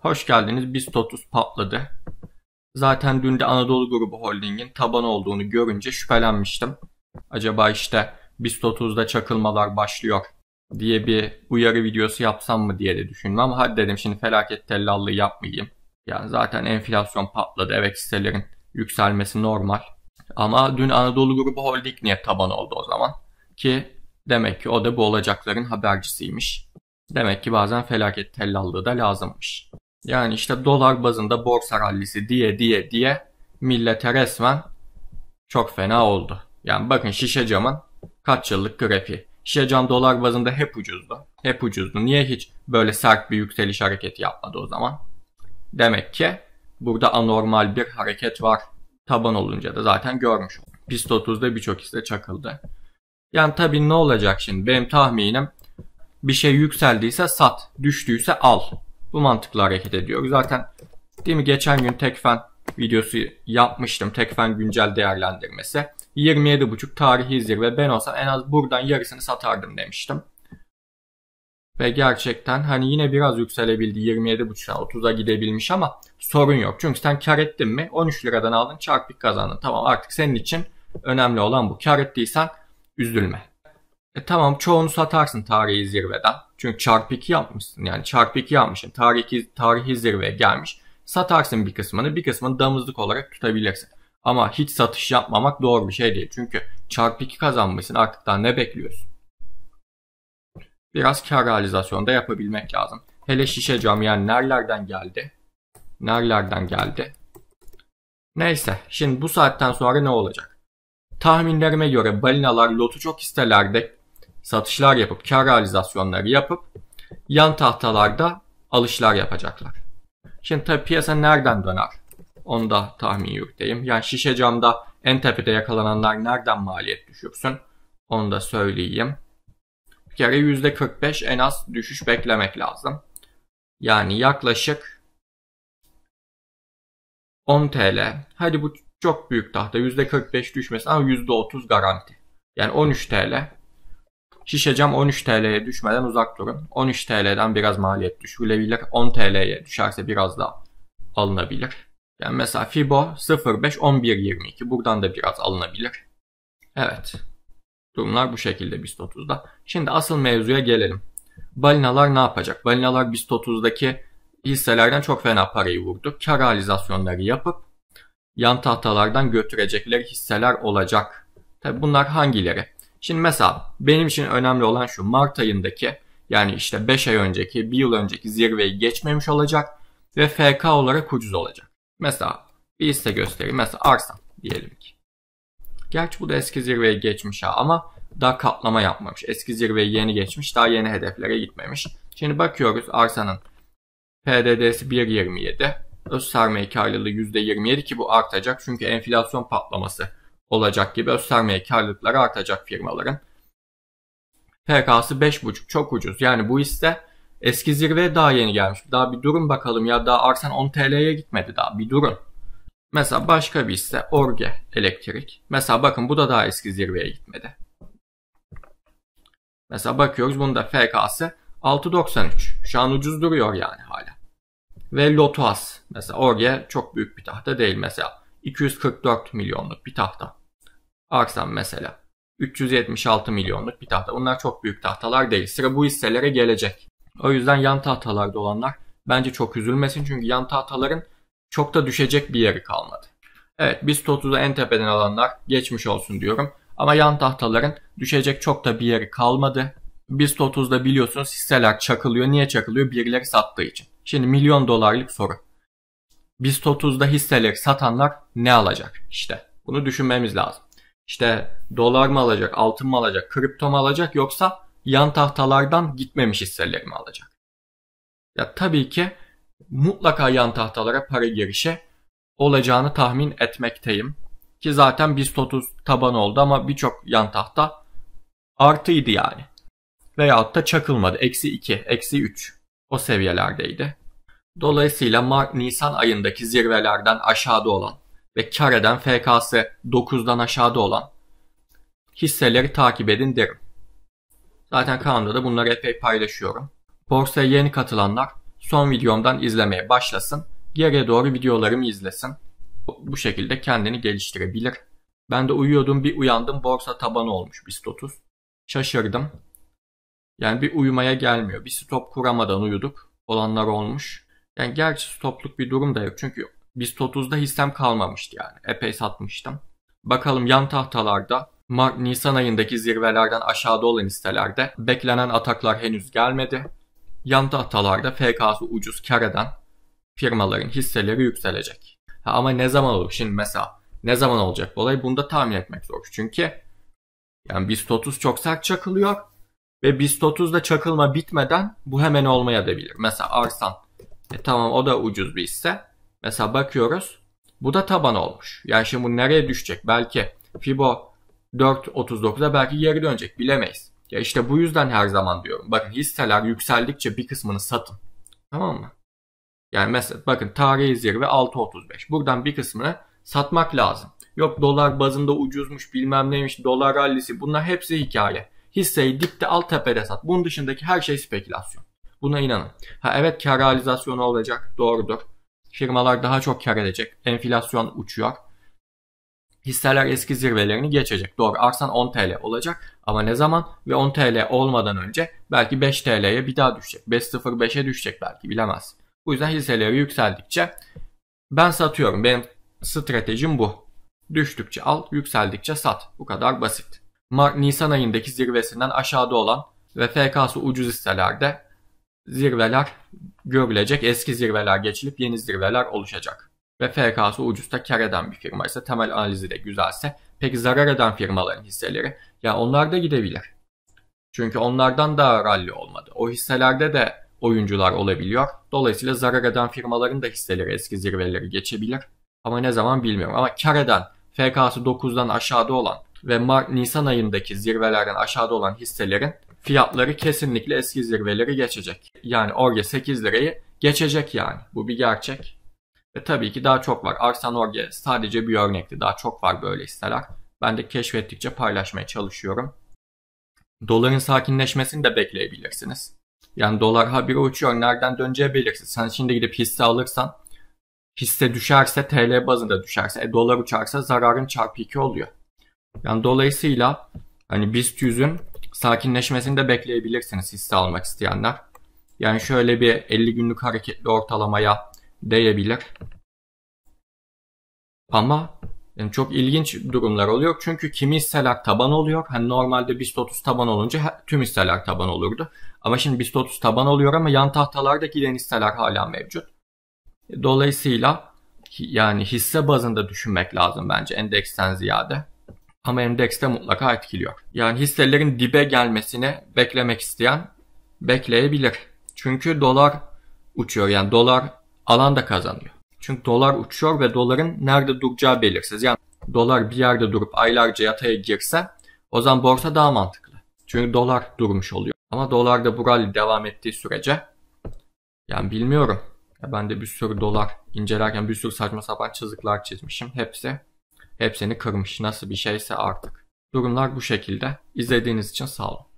Hoş geldiniz. Biz totus patladı. Zaten dün de Anadolu Grubu Holding'in taban olduğunu görünce şüphelenmiştim. Acaba işte BIST 30'da çakılmalar başlıyor diye bir uyarı videosu yapsam mı diye de düşündüm ama hadi dedim şimdi felaket tellallığı yapmayayım. Yani zaten enflasyon patladı evet hisselerin yükselmesi normal. Ama dün Anadolu Grubu Holding niye taban oldu o zaman? Ki demek ki o da bu olacakların habercisiymiş. Demek ki bazen felaket tellallığı da lazımmış. Yani işte dolar bazında borsa rallisi diye diye diye millete resmen çok fena oldu. Yani bakın şişe camın kaç yıllık grafiği. Şişe cam dolar bazında hep ucuzdu. Hep ucuzdu. Niye hiç böyle sert bir yükseliş hareketi yapmadı o zaman? Demek ki burada anormal bir hareket var. Taban olunca da zaten görmüş olduk. Pist 30'da birçok hisse çakıldı. Yani tabii ne olacak şimdi? Benim tahminim bir şey yükseldiyse sat, düştüyse al. Bu mantıkla hareket ediyor. Zaten değil mi geçen gün tekfen videosu yapmıştım. Tekfen güncel değerlendirmesi. 27.5 tarihi zirve ben olsam en az buradan yarısını satardım demiştim. Ve gerçekten hani yine biraz yükselebildi 27.5'dan 30'a gidebilmiş ama sorun yok. Çünkü sen kar ettin mi 13 liradan aldın çarpık kazandın. Tamam artık senin için önemli olan bu. Kar ettiysen üzülme. E tamam çoğunu satarsın tarihi zirveden. Çünkü çarpı 2 yapmışsın. Yani çarpı 2 yapmışsın. Tarihi, tarihi zirveye gelmiş. Satarsın bir kısmını bir kısmını damızlık olarak tutabilirsin. Ama hiç satış yapmamak doğru bir şey değil. Çünkü çarpı 2 kazanmışsın artık daha ne bekliyorsun? Biraz kar da yapabilmek lazım. Hele şişe cam yani nerelerden geldi? Nerelerden geldi? Neyse şimdi bu saatten sonra ne olacak? Tahminlerime göre balinalar lotu çok isteler de satışlar yapıp kar realizasyonları yapıp yan tahtalarda alışlar yapacaklar. Şimdi tabii piyasa nereden döner? Onu da tahmin yürüteyim. Yani şişe camda en tepede yakalananlar nereden maliyet düşürsün? Onu da söyleyeyim. Bir kere %45 en az düşüş beklemek lazım. Yani yaklaşık 10 TL. Hadi bu çok büyük tahta %45 düşmesin ama %30 garanti. Yani 13 TL Şişe cam 13 TL'ye düşmeden uzak durun. 13 TL'den biraz maliyet düşülebilir. 10 TL'ye düşerse biraz daha alınabilir. Yani mesela Fibo 05 11 22 buradan da biraz alınabilir. Evet. Durumlar bu şekilde BIST 30'da. Şimdi asıl mevzuya gelelim. Balinalar ne yapacak? Balinalar BIST 30'daki hisselerden çok fena parayı vurdu. Kar realizasyonları yapıp yan tahtalardan götürecekleri hisseler olacak. Tabi bunlar hangileri? Şimdi mesela benim için önemli olan şu Mart ayındaki yani işte 5 ay önceki, 1 yıl önceki zirveyi geçmemiş olacak ve FK olarak ucuz olacak. Mesela bir hisse göstereyim. Mesela arsa diyelim ki. Gerçi bu da eski zirveyi geçmiş ha ama daha katlama yapmamış. Eski zirveyi yeni geçmiş, daha yeni hedeflere gitmemiş. Şimdi bakıyoruz arsanın PDD'si 1.27, öz sermaye karlılığı %27 ki bu artacak çünkü enflasyon patlaması olacak gibi göstermeye karlılıkları artacak firmaların. PK'sı 5.5 çok ucuz. Yani bu hisse eski zirveye daha yeni gelmiş. Daha bir durun bakalım ya daha Arsen 10 TL'ye gitmedi daha bir durun. Mesela başka bir hisse Orge elektrik. Mesela bakın bu da daha eski zirveye gitmedi. Mesela bakıyoruz bunun da FK'sı 6.93. Şu an ucuz duruyor yani hala. Ve Lotus Mesela Orge çok büyük bir tahta değil mesela. 244 milyonluk bir tahta. Arsam mesela. 376 milyonluk bir tahta. Bunlar çok büyük tahtalar değil. Sıra bu hisselere gelecek. O yüzden yan tahtalarda olanlar bence çok üzülmesin. Çünkü yan tahtaların çok da düşecek bir yeri kalmadı. Evet BIST 30'u en tepeden alanlar geçmiş olsun diyorum. Ama yan tahtaların düşecek çok da bir yeri kalmadı. BIST 30'da biliyorsunuz hisseler çakılıyor. Niye çakılıyor? Birileri sattığı için. Şimdi milyon dolarlık soru. BIST 30'da hisseleri satanlar ne alacak? İşte bunu düşünmemiz lazım işte dolar mı alacak, altın mı alacak, kripto mu alacak yoksa yan tahtalardan gitmemiş hisseleri mi alacak? Ya tabii ki mutlaka yan tahtalara para girişi olacağını tahmin etmekteyim. Ki zaten BIST 30 taban oldu ama birçok yan tahta artıydı yani. Veyahut da çakılmadı. Eksi 2, eksi 3 o seviyelerdeydi. Dolayısıyla Mart-Nisan ayındaki zirvelerden aşağıda olan ve kar eden FKS 9'dan aşağıda olan hisseleri takip edin derim. Zaten kanalımda da bunları epey paylaşıyorum. Borsaya yeni katılanlar son videomdan izlemeye başlasın. Geriye doğru videolarımı izlesin. Bu şekilde kendini geliştirebilir. Ben de uyuyordum bir uyandım borsa tabanı olmuş BIST 30. Şaşırdım. Yani bir uyumaya gelmiyor. Bir stop kuramadan uyuduk. Olanlar olmuş. Yani gerçi stopluk bir durum da yok. Çünkü biz Totuz'da hissem kalmamıştı yani. Epey satmıştım. Bakalım yan tahtalarda Mart Nisan ayındaki zirvelerden aşağıda olan hisselerde beklenen ataklar henüz gelmedi. Yan tahtalarda FK'sı ucuz kar eden firmaların hisseleri yükselecek. Ha, ama ne zaman olur? Şimdi mesela ne zaman olacak bu olay? Bunu da tahmin etmek zor. Çünkü yani biz 30 çok sert çakılıyor ve biz 30'da çakılma bitmeden bu hemen olmaya da bilir. Mesela Arsan e, tamam o da ucuz bir hisse Mesela bakıyoruz. Bu da taban olmuş. Yani şimdi bu nereye düşecek? Belki Fibo 4.39'a belki geri dönecek. Bilemeyiz. Ya işte bu yüzden her zaman diyorum. Bakın hisseler yükseldikçe bir kısmını satın. Tamam mı? Yani mesela bakın tarihi zirve 6.35. Buradan bir kısmını satmak lazım. Yok dolar bazında ucuzmuş bilmem neymiş dolar rallisi bunlar hepsi hikaye. Hisseyi dipte al tepede sat. Bunun dışındaki her şey spekülasyon. Buna inanın. Ha evet kar realizasyonu olacak doğrudur. Firmalar daha çok kar edecek. Enflasyon uçuyor. Hisseler eski zirvelerini geçecek. Doğru arsan 10 TL olacak ama ne zaman ve 10 TL olmadan önce belki 5 TL'ye bir daha düşecek. 5.05'e düşecek belki bilemez. Bu yüzden hisseleri yükseldikçe ben satıyorum. Benim stratejim bu. Düştükçe al, yükseldikçe sat. Bu kadar basit. Mart Nisan ayındaki zirvesinden aşağıda olan ve FK'sı ucuz hisselerde zirveler görülecek, eski zirveler geçilip yeni zirveler oluşacak. Ve FK'sı ucuzta kar eden bir firma ise temel analizi de güzelse pek zarar eden firmaların hisseleri ya yani onlar da gidebilir. Çünkü onlardan daha rally olmadı. O hisselerde de oyuncular olabiliyor. Dolayısıyla zarar eden firmaların da hisseleri eski zirveleri geçebilir. Ama ne zaman bilmiyorum. Ama kar eden FK'sı 9'dan aşağıda olan ve Mart Nisan ayındaki zirvelerden aşağıda olan hisselerin fiyatları kesinlikle eski zirveleri geçecek. Yani Orge 8 lirayı geçecek yani. Bu bir gerçek. Ve tabii ki daha çok var. Arsan Orge sadece bir örnekti. Daha çok var böyle hisseler. Ben de keşfettikçe paylaşmaya çalışıyorum. Doların sakinleşmesini de bekleyebilirsiniz. Yani dolar ha bir uçuyor. Nereden döneceği belirsiz. Sen şimdi gidip hisse alırsan hisse düşerse TL bazında düşerse e, dolar uçarsa zararın çarpı 2 oluyor. Yani dolayısıyla hani BIST 100'ün sakinleşmesini de bekleyebilirsiniz hisse almak isteyenler. Yani şöyle bir 50 günlük hareketli ortalamaya değebilir. Ama yani çok ilginç durumlar oluyor. Çünkü kimi hisseler taban oluyor. Hani normalde BIST 30 taban olunca tüm hisseler taban olurdu. Ama şimdi BIST 30 taban oluyor ama yan tahtalarda giden hisseler hala mevcut. Dolayısıyla yani hisse bazında düşünmek lazım bence endeksten ziyade ama endekste mutlaka etkiliyor. Yani hisselerin dibe gelmesini beklemek isteyen bekleyebilir. Çünkü dolar uçuyor yani dolar alan da kazanıyor. Çünkü dolar uçuyor ve doların nerede duracağı belirsiz. Yani dolar bir yerde durup aylarca yataya girse o zaman borsa daha mantıklı. Çünkü dolar durmuş oluyor. Ama dolarda bu rally devam ettiği sürece yani bilmiyorum. Ya ben de bir sürü dolar incelerken bir sürü saçma sapan çizikler çizmişim. Hepsi hepsini kırmış nasıl bir şeyse artık. Durumlar bu şekilde. İzlediğiniz için sağ olun.